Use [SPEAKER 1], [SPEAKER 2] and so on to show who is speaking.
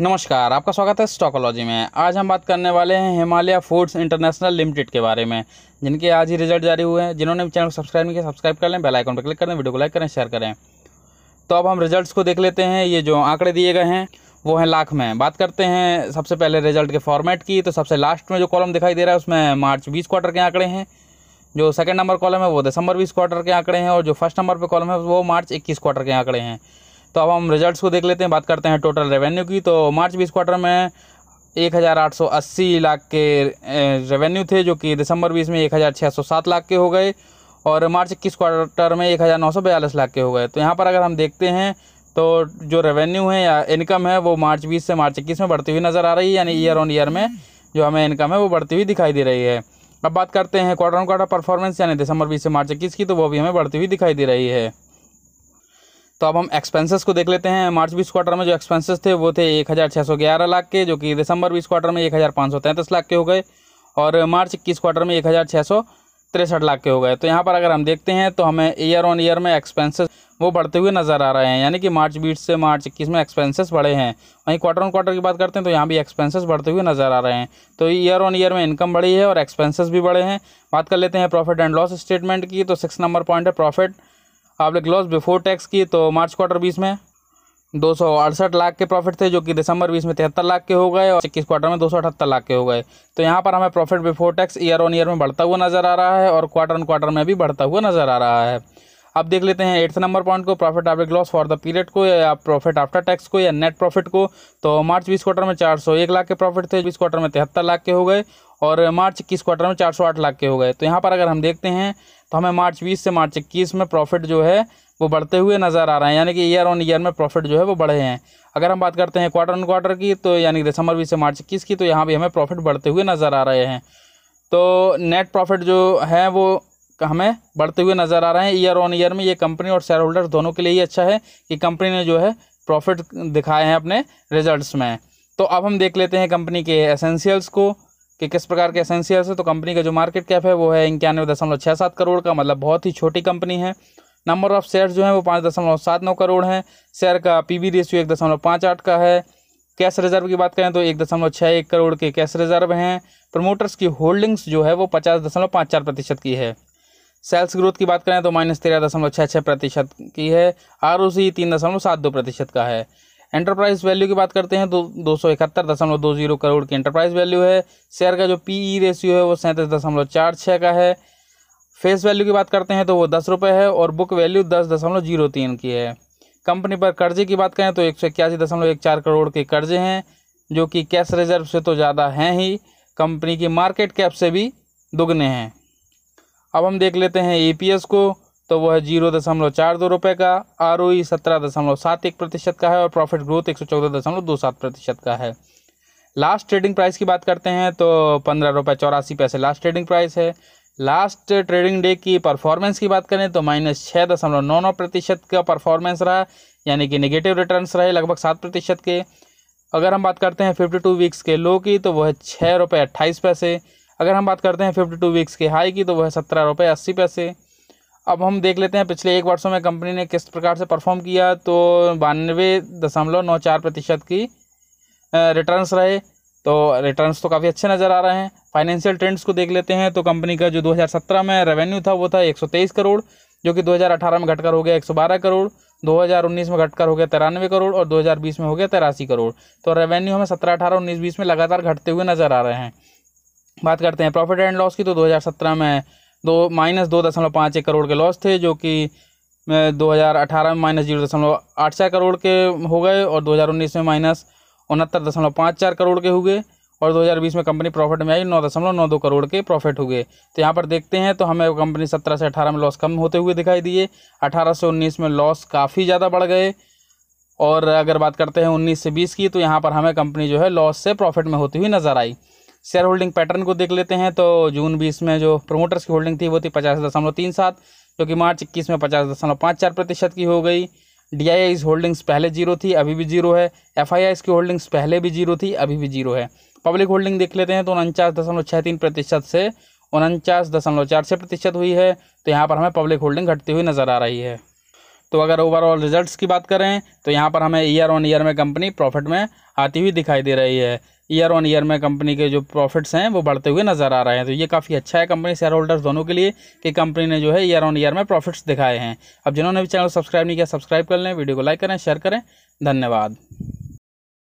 [SPEAKER 1] नमस्कार आपका स्वागत है स्टॉकोलॉजी में आज हम बात करने वाले हैं हिमालय फूड्स इंटरनेशनल लिमिटेड के बारे में जिनके आज ही रिजल्ट जारी हुए हैं जिन्होंने चैनल को सब्सक्राइब नहीं किया सब्सक्राइब कर लें बेल आइकन पर क्लिक करें वीडियो को लाइक करें शेयर करें तो अब हम रिजल्ट्स को देख लेते हैं ये जो आंकड़े दिए गए हैं वो हैं लाख में बात करते हैं सबसे पहले रिजल्ट के फॉर्मेट की तो सबसे लास्ट में जो कॉलम दिखाई दे रहा है उसमें मार्च बीस क्वार्टर के आंकड़े हैं जो सेकंड नंबर कॉलम है वो दिसंबर बीस क्वार्टर के आंकड़े हैं और जो फर्स्ट नंबर पर कॉलम है वो मार्च इक्कीस क्वार्टर के आंकड़े हैं तो अब हम रिजल्ट्स को देख लेते हैं बात करते हैं टोटल रेवेन्यू की तो मार्च बीस क्वार्टर में 1880 लाख के रेवेन्यू थे जो कि दिसंबर बीस में 1607 लाख के हो गए और मार्च इक्कीस क्वार्टर में बयालीस लाख के हो गए तो यहाँ पर अगर हम देखते हैं तो जो रेवेन्यू है या इनकम है वो मार्च बीस से मार्च इक्कीस में बढ़ती हुई नज़र आ रही है यानी ईयर ऑन ईयर में जो हमें इनकम है वो बढ़ती हुई दिखाई दे रही है अब बात करते हैं क्वार्टर ऑन क्वार्टर परफॉर्मेंस यानी दिसंबर बीस से मार्च इक्कीस की तो वो भी हमें बढ़ती हुई दिखाई दे रही है तो अब हम एक्सपेंसेस को देख लेते हैं मार्च बीस क्वार्टर में जो एक्सपेंसेस थे वो थे एक हज़ार छः सौ ग्यारह लाख के जो कि दिसंबर बीस क्वार्टर में एक हज़ार पाँच सौ तैंतीस लाख के हो गए और मार्च इक्कीस क्वार्टर में एक हज़ार छः सौ तिरसठ लाख के हो गए तो यहाँ पर अगर हम देखते हैं तो हमें ईयर ऑन ईयर में एक्सपेंसेस वो बढ़ते हुए नज़र आ रहे हैं यानी कि मार्च बीस से मार्च इक्कीस में एक्सपेंसेस बढ़े हैं वहीं क्वार्टर ऑन क्वार्टर की बात करते हैं तो यहाँ भी एक्सपेंसेस बढ़ते हुए नज़र आ रहे हैं तो ईयर ऑन ईयर में इनकम बढ़ी है और एक्सपेंसेस भी बढ़े हैं बात कर लेते हैं प्रॉफिट एंड लॉस स्टेटमेंट की तो सिक्स नंबर पॉइंट है प्रॉफिट आपने क्लोज बिफोर टैक्स की तो मार्च क्वार्टर बीस में दो सौ अड़सठ लाख के प्रॉफिट थे जो कि दिसंबर बीस में तिहत्तर लाख के हो गए और इक्कीस क्वार्टर में दो सौ अठहत्तर लाख के हो गए तो यहाँ पर हमें profit before tax year on year में बढ़ता हुआ नज़र आ रहा है और क्वार्टर ऑन क्वार्टर में भी बढ़ता हुआ नज़र आ रहा है अब देख लेते हैं एट्थ नंबर पॉइंट को profit after loss for the period को या प्रॉफिट आफ्टर टैक्स को या नेट प्रॉफिट को तो मार्च बीस क्वार्टर में चार सौ एक लाख के प्रॉफिट थे बीस क्वार्टर में तिहत्तर लाख के हो गए और मार्च इक्कीस क्वार्टर में चार सौ आठ लाख के हो गए तो यहाँ पर अगर हम देखते हैं तो हमें मार्च बीस से मार्च इक्कीस में प्रॉफिट जो है वो बढ़ते हुए नज़र आ रहे हैं यानी कि ईयर ऑन ईयर में प्रॉफिट जो है वो बढ़े हैं अगर हम बात करते हैं क्वार्टर ऑन क्वार्टर की तो यानी कि दिसंबर बीस से मार्च इक्कीस की तो यहाँ भी हमें प्रॉफिट बढ़ते हुए नज़र आ रहे हैं तो नेट प्रॉफिट जो है वो हमें बढ़ते हुए नज़र आ रहे हैं ईयर ऑन ईयर में ये कंपनी और शेयर होल्डर दोनों के लिए ही अच्छा है कि कंपनी ने जो है प्रॉफिट दिखाए हैं अपने रिजल्ट्स में तो अब हम देख लेते हैं कंपनी के एसेंशियल्स को कि किस प्रकार के एसेंशियल्स है तो कंपनी का जो मार्केट कैप है वो है इक्यानवे दशमलव छः सात करोड़ का मतलब बहुत ही छोटी कंपनी है नंबर ऑफ़ शेयर जो है वो पाँच दशमलव सात नौ करोड़ हैं शेयर का पी वी रेशियो एक दशमलव पाँच आठ का है कैश रिजर्व की बात करें तो एक दशमलव छः एक करोड़ के कैश रिजर्व हैं प्रमोटर्स की होल्डिंग्स जो है वो पचास दशमलव पाँच चार प्रतिशत की है सेल्स ग्रोथ की बात करें तो माइनस तेरह दशमलव छः छः प्रतिशत की है आर ओ सी तीन दशमलव सात दो प्रतिशत का है एंटरप्राइज वैल्यू की बात करते हैं तो दो सौ इकहत्तर दशमलव दो जीरो करोड़ की एंटरप्राइज वैल्यू है शेयर का जो पी ई रेशियो है वो सैंतीस दशमलव चार छः का है फेस वैल्यू की बात करते हैं तो वो दस रुपये है और बुक वैल्यू दस दशमलव जीरो तीन की है कंपनी पर कर्जे की बात करें तो एक सौ इक्यासी दशमलव एक चार करोड़ के कर्जे हैं जो कि कैश रिजर्व से तो ज़्यादा हैं ही कंपनी की मार्केट कैप से भी दुगने हैं अब हम देख लेते हैं एपीएस को तो वह जीरो दशमलव चार दो रुपये का आर ओ ई सत्रह दशमलव सात एक प्रतिशत का है और प्रॉफिट ग्रोथ एक सौ चौदह दशमलव दो सात प्रतिशत का है लास्ट ट्रेडिंग प्राइस की बात करते हैं तो पंद्रह रुपये चौरासी पैसे लास्ट ट्रेडिंग प्राइस है लास्ट ट्रेडिंग डे की परफॉर्मेंस की बात करें तो माइनस छः दशमलव नौ नौ प्रतिशत का परफॉर्मेंस रहा यानी कि नेगेटिव रिटर्न्स रहे लगभग सात प्रतिशत के अगर हम बात करते हैं फिफ्टी टू वीक्स के लो की तो वह छः रुपये अट्ठाईस पैसे अगर हम बात करते हैं फिफ्टी टू वीक्स के हाई की तो वह सत्रह रुपये अस्सी पैसे अब हम देख लेते हैं पिछले एक वर्षों में कंपनी ने किस प्रकार से परफॉर्म किया तो बानवे दशमलव नौ चार प्रतिशत की रिटर्न्स रहे तो रिटर्न्स तो काफ़ी अच्छे नज़र आ रहे हैं फाइनेंशियल ट्रेंड्स को देख लेते हैं तो कंपनी का जो 2017 में रेवेन्यू था वो था 123 करोड़ जो कि 2018 में घटकर हो गया 112 करोड़ 2019 में घटकर हो गया तिरानवे करोड़ और 2020 में हो गया तिरासी करोड़ तो रेवेन्यू हमें सत्रह अठारह उन्नीस बीस में लगातार घटते हुए नज़र आ रहे हैं बात करते हैं प्रॉफिट एंड लॉस की तो 2017 में दो माइनस दो दशमलव पाँच एक करोड़ के लॉस थे जो कि दो हज़ार अठारह में माइनस जीरो दशमलव आठ चार करोड़ के हो गए और दो हज़ार उन्नीस में माइनस उनहत्तर दशमलव पाँच चार करोड़ के हुए और 2020 में कंपनी प्रॉफिट में आई नौ दशमलव नौ दो करोड़ के प्रॉफिट हुए तो यहाँ पर देखते हैं तो हमें कंपनी सत्रह से अठारह में लॉस कम होते हुए दिखाई दिए अठारह से उन्नीस में लॉस काफ़ी ज़्यादा बढ़ गए और अगर बात करते हैं उन्नीस से बीस की तो यहाँ पर हमें कंपनी जो है लॉस से प्रॉफिट में होती हुई नज़र आई शेयर होल्डिंग पैटर्न को देख लेते हैं तो जून बीस में जो प्रोमोटर्स की होल्डिंग थी वो थी पचास दशमलव तीन सात जो कि मार्च इक्कीस में पचास दशमलव पाँच चार प्रतिशत की हो गई डी आई आईज होल्डिंग्स पहले जीरो थी अभी भी जीरो है एफ आई आईज की होल्डिंग्स पहले भी जीरो थी अभी भी जीरो है पब्लिक होल्डिंग देख लेते हैं तो उनचास दशमलव छः तीन प्रतिशत से उनचास दशमलव चार छः प्रतिशत हुई है तो यहाँ पर हमें पब्लिक होल्डिंग घटती हुई नज़र आ रही है तो अगर ओवरऑल रिजल्ट्स की बात करें तो यहाँ पर हमें ईयर ऑन ईयर में कंपनी प्रॉफिट में आती हुई दिखाई दे रही है ईयर ऑन ईयर में कंपनी के जो प्रॉफिट्स हैं वो बढ़ते हुए नज़र आ रहे हैं तो ये काफ़ी अच्छा है कंपनी शेयर होल्डर्स दोनों के लिए कि कंपनी ने जो है ईयर ऑन ईयर में प्रॉफिट्स दिखाए हैं अब जिन्होंने भी चैनल सब्सक्राइब नहीं किया सब्सक्राइब कर लें वीडियो को लाइक करें शेयर करें धन्यवाद